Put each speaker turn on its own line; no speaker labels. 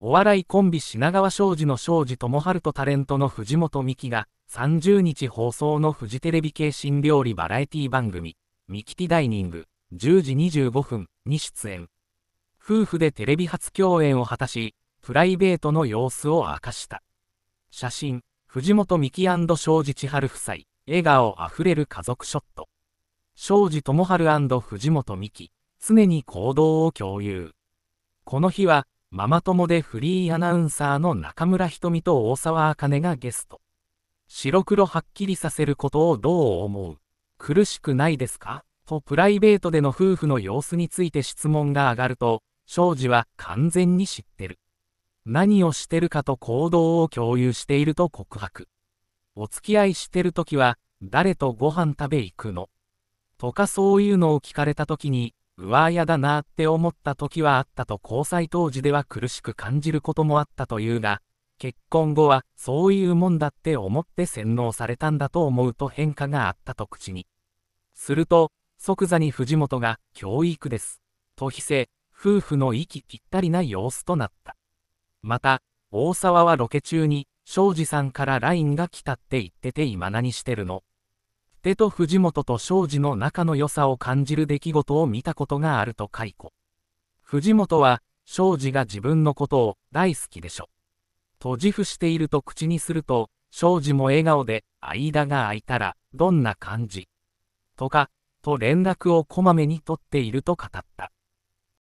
お笑いコンビ品川庄司の庄司智春とタレントの藤本美希が30日放送のフジテレビ系新料理バラエティ番組ミキティダイニング10時25分に出演夫婦でテレビ初共演を果たしプライベートの様子を明かした写真藤本美希庄司千春夫妻笑顔あふれる家族ショット庄司智春藤本美希常に行動を共有この日はママ友でフリーアナウンサーの中村瞳と大沢あかねがゲスト。白黒はっきりさせることをどう思う苦しくないですかとプライベートでの夫婦の様子について質問が上がると、庄司は完全に知ってる。何をしてるかと行動を共有していると告白。お付き合いしてるときは、誰とご飯食べ行くのとかそういうのを聞かれたときに、うわーやだなーって思った時はあったと交際当時では苦しく感じることもあったというが、結婚後はそういうもんだって思って洗脳されたんだと思うと変化があったと口に。すると、即座に藤本が教育です。と非せ、夫婦の息ぴったりな様子となった。また、大沢はロケ中に、庄司さんから LINE が来たって言ってて今何してるの手と藤本と庄司の仲の良さを感じる出来事を見たことがあると解雇。藤本は、庄司が自分のことを大好きでしょ。と自負していると口にすると、庄司も笑顔で、間が空いたら、どんな感じとか、と連絡をこまめに取っていると語った。